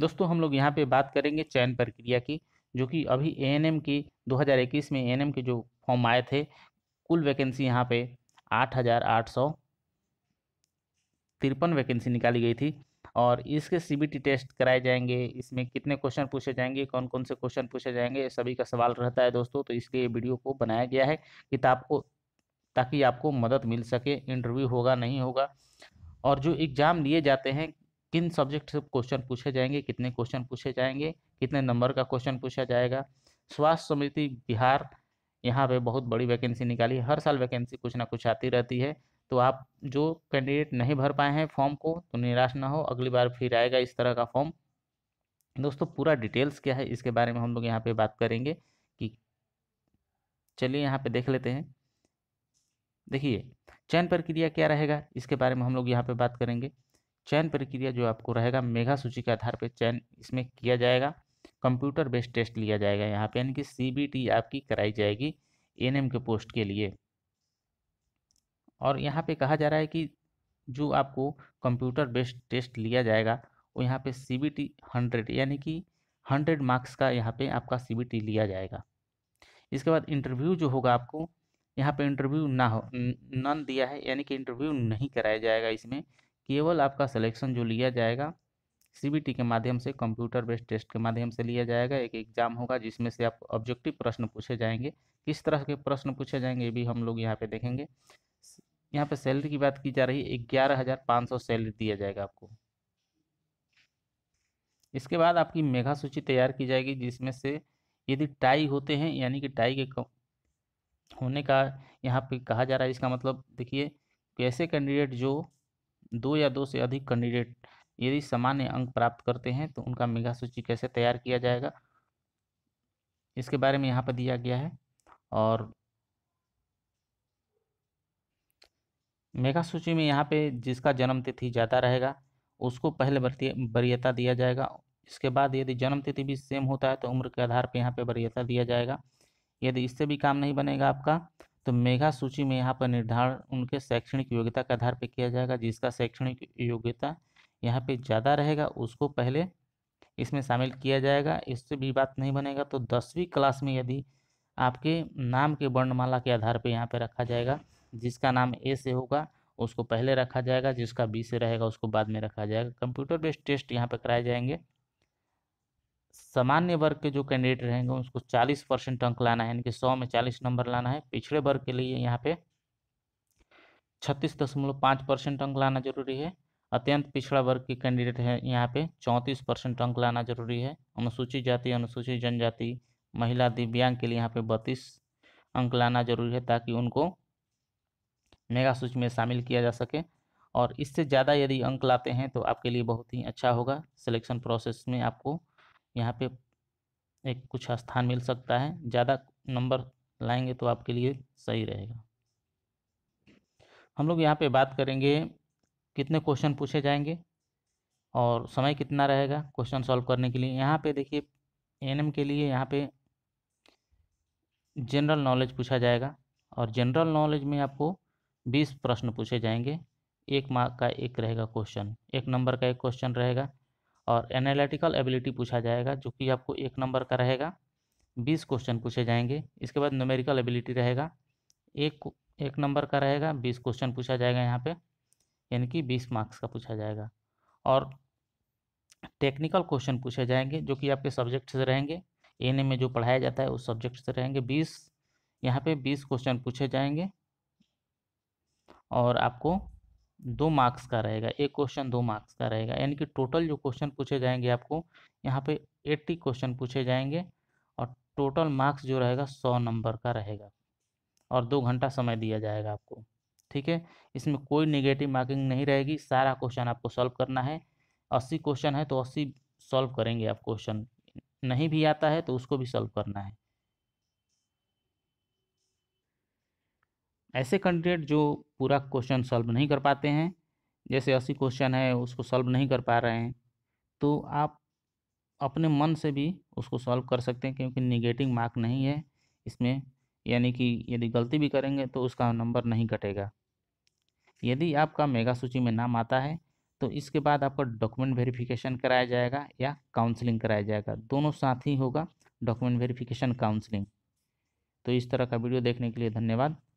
दोस्तों हम लोग यहाँ पे बात करेंगे चयन प्रक्रिया की जो कि अभी ए एन एम की दो हज़ार इक्कीस में ए एन एम के जो फॉर्म आए थे कुल वैकेंसी यहाँ पे आठ हज़ार आठ सौ तिरपन वैकेंसी निकाली गई थी और इसके सी बी टी टेस्ट कराए जाएंगे इसमें कितने क्वेश्चन पूछे जाएंगे कौन कौन से क्वेश्चन पूछे जाएंगे सभी का सवाल रहता है दोस्तों तो इसलिए वीडियो को बनाया गया है कि आपको ताकि आपको मदद मिल सके इंटरव्यू होगा नहीं होगा और जो एग्ज़ाम लिए जाते हैं किन सब्जेक्ट से क्वेश्चन पूछे जाएंगे कितने क्वेश्चन पूछे जाएंगे कितने नंबर का क्वेश्चन पूछा जाएगा स्वास्थ्य समिति बिहार यहाँ पे बहुत बड़ी वैकेंसी निकाली हर साल वैकेंसी कुछ ना कुछ आती रहती है तो आप जो कैंडिडेट नहीं भर पाए हैं फॉर्म को तो निराश ना हो अगली बार फिर आएगा इस तरह का फॉर्म दोस्तों पूरा डिटेल्स क्या है इसके बारे में हम लोग यहाँ पे बात करेंगे कि चलिए यहाँ पे देख लेते हैं देखिए चयन प्रक्रिया क्या रहेगा इसके बारे में हम लोग यहाँ पे बात करेंगे चयन प्रक्रिया जो आपको रहेगा मेघा सूची के आधार पर चयन इसमें किया जाएगा कंप्यूटर बेस्ड टेस्ट लिया जाएगा यहाँ पे यानी कि सी आपकी कराई जाएगी एन के पोस्ट के लिए और यहाँ पे कहा जा रहा है कि जो आपको कंप्यूटर बेस्ड टेस्ट लिया जाएगा वो यहाँ पे सी बी टी हंड्रेड यानी कि हंड्रेड मार्क्स का यहाँ पे आपका सी बी टी लिया जाएगा इसके बाद इंटरव्यू जो होगा आपको यहाँ पे इंटरव्यू ना हो नन दिया है यानी कि इंटरव्यू नहीं कराया जाएगा इसमें केवल आपका सिलेक्शन जो लिया जाएगा सीबीटी के माध्यम से कंप्यूटर बेस्ड टेस्ट के माध्यम से लिया जाएगा एक एग्जाम होगा जिसमें से आप ऑब्जेक्टिव प्रश्न पूछे जाएंगे किस तरह के प्रश्न पूछे जाएंगे ये भी हम लोग यहाँ पे देखेंगे यहाँ पे सैलरी की बात की जा रही है ग्यारह हज़ार पाँच सौ सैलरी दिया जाएगा आपको इसके बाद आपकी मेघा सूची तैयार की जाएगी जिसमें से यदि टाई होते हैं यानी कि टाई के होने का यहाँ पे कहा जा रहा है इसका मतलब देखिए ऐसे कैंडिडेट जो दो या दो से अधिक कैंडिडेट यदि सामान्य अंक प्राप्त करते हैं तो उनका मेघा सूची कैसे तैयार किया जाएगा इसके बारे में यहाँ पर दिया गया है और मेघा सूची में यहाँ पे जिसका जन्म तिथि ज़्यादा रहेगा उसको पहले वरीयता दिया जाएगा इसके बाद यदि जन्म तिथि भी सेम होता है तो उम्र के आधार पर यहाँ पर वरीयता दिया जाएगा यदि इससे भी काम नहीं बनेगा आपका तो मेघा सूची में यहाँ पर निर्धारण उनके शैक्षणिक योग्यता के आधार पर किया जाएगा जिसका शैक्षणिक योग्यता यहाँ पे ज़्यादा रहेगा उसको पहले इसमें शामिल किया जाएगा इससे भी बात नहीं बनेगा तो दसवीं क्लास में यदि आपके नाम के वर्णमाला के आधार पर यहाँ पर रखा जाएगा जिसका नाम ए से होगा उसको पहले रखा जाएगा जिसका बी से रहेगा उसको बाद में रखा जाएगा कंप्यूटर बेस्ड टेस्ट यहाँ पर कराए जाएंगे सामान्य वर्ग के जो कैंडिडेट रहेंगे उसको चालीस परसेंट अंक लाना है यानी कि सौ में चालीस नंबर लाना है पिछड़े वर्ग के लिए यहाँ पे छत्तीस दशमलव पाँच परसेंट अंक लाना जरूरी है अत्यंत पिछड़ा वर्ग के कैंडिडेट है यहाँ पे चौंतीस परसेंट अंक लाना जरूरी है अनुसूचित जाति अनुसूचित जनजाति महिला दिव्यांग के लिए यहाँ पे बत्तीस अंक लाना जरूरी है ताकि उनको मेगा सूची में शामिल किया जा सके और इससे ज़्यादा यदि अंक लाते हैं तो आपके लिए बहुत ही अच्छा होगा सिलेक्शन प्रोसेस में आपको यहाँ पे एक कुछ स्थान मिल सकता है ज़्यादा नंबर लाएंगे तो आपके लिए सही रहेगा हम लोग यहाँ पे बात करेंगे कितने क्वेश्चन पूछे जाएंगे और समय कितना रहेगा क्वेश्चन सॉल्व करने के लिए यहाँ पे देखिए एनएम के लिए यहाँ पे जनरल नॉलेज पूछा जाएगा और जनरल नॉलेज में आपको बीस प्रश्न पूछे जाएंगे एक मार्क का एक रहेगा क्वेश्चन एक नंबर का एक क्वेश्चन रहेगा और एनालिटिकल एबिलिटी पूछा जाएगा जो कि आपको एक नंबर का रहेगा बीस क्वेश्चन पूछे जाएंगे इसके बाद न्यूमेरिकल एबिलिटी रहेगा एक एक नंबर का रहेगा बीस क्वेश्चन पूछा जाएगा यहाँ पे यानी कि बीस मार्क्स का पूछा जाएगा और टेक्निकल क्वेश्चन पूछे जाएंगे जो कि आपके सब्जेक्ट से रहेंगे एन में जो पढ़ाया जाता है उस सब्जेक्ट से रहेंगे बीस यहाँ पे बीस क्वेश्चन पूछे जाएंगे और आपको दो मार्क्स का रहेगा एक क्वेश्चन दो मार्क्स का रहेगा यानी कि टोटल जो क्वेश्चन पूछे जाएंगे आपको यहाँ पे एट्टी क्वेश्चन पूछे जाएंगे और टोटल मार्क्स जो रहेगा सौ नंबर का रहेगा और दो घंटा समय दिया जाएगा आपको ठीक है इसमें कोई निगेटिव मार्किंग नहीं रहेगी सारा क्वेश्चन आपको सॉल्व करना है अस्सी क्वेश्चन है तो अस्सी सॉल्व करेंगे आप क्वेश्चन नहीं भी आता है तो उसको भी सॉल्व करना है ऐसे कैंडिडेट जो पूरा क्वेश्चन सॉल्व नहीं कर पाते हैं जैसे अस्सी क्वेश्चन है उसको सॉल्व नहीं कर पा रहे हैं तो आप अपने मन से भी उसको सॉल्व कर सकते हैं क्योंकि निगेटिव मार्क नहीं है इसमें यानी कि यदि गलती भी करेंगे तो उसका नंबर नहीं कटेगा यदि आपका मेगा सूची में नाम आता है तो इसके बाद आपका डॉक्यूमेंट वेरिफिकेशन कराया जाएगा या काउंसलिंग कराया जाएगा दोनों साथ ही होगा डॉक्यूमेंट वेरिफिकेशन काउंसलिंग तो इस तरह का वीडियो देखने के लिए धन्यवाद